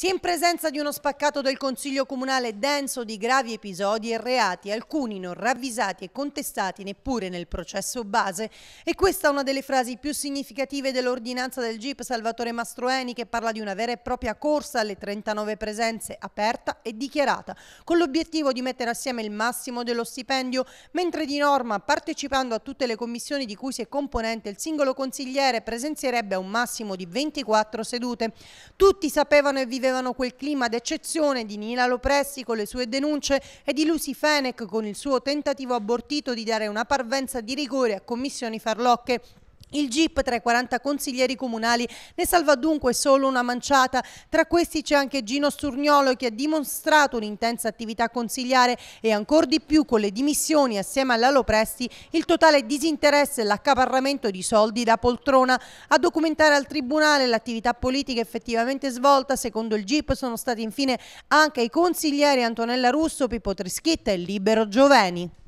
Si è in presenza di uno spaccato del Consiglio Comunale denso di gravi episodi e reati, alcuni non ravvisati e contestati neppure nel processo base. E questa è una delle frasi più significative dell'ordinanza del GIP Salvatore Mastroeni che parla di una vera e propria corsa alle 39 presenze aperta e dichiarata, con l'obiettivo di mettere assieme il massimo dello stipendio, mentre di norma partecipando a tutte le commissioni di cui si è componente il singolo consigliere presenzierebbe a un massimo di 24 sedute. Tutti sapevano e vivevano vivevano quel clima d'eccezione di Nila Lopressi con le sue denunce e di Lucy Fenech con il suo tentativo abortito di dare una parvenza di rigore a commissioni farlocche il GIP tra i 40 consiglieri comunali ne salva dunque solo una manciata. Tra questi c'è anche Gino Sturgnolo che ha dimostrato un'intensa attività consigliare e ancor di più con le dimissioni assieme all'Alopresti il totale disinteresse e l'accaparramento di soldi da poltrona. A documentare al Tribunale l'attività politica effettivamente svolta secondo il GIP sono stati infine anche i consiglieri Antonella Russo, Pippo Trischetta e Libero Gioveni.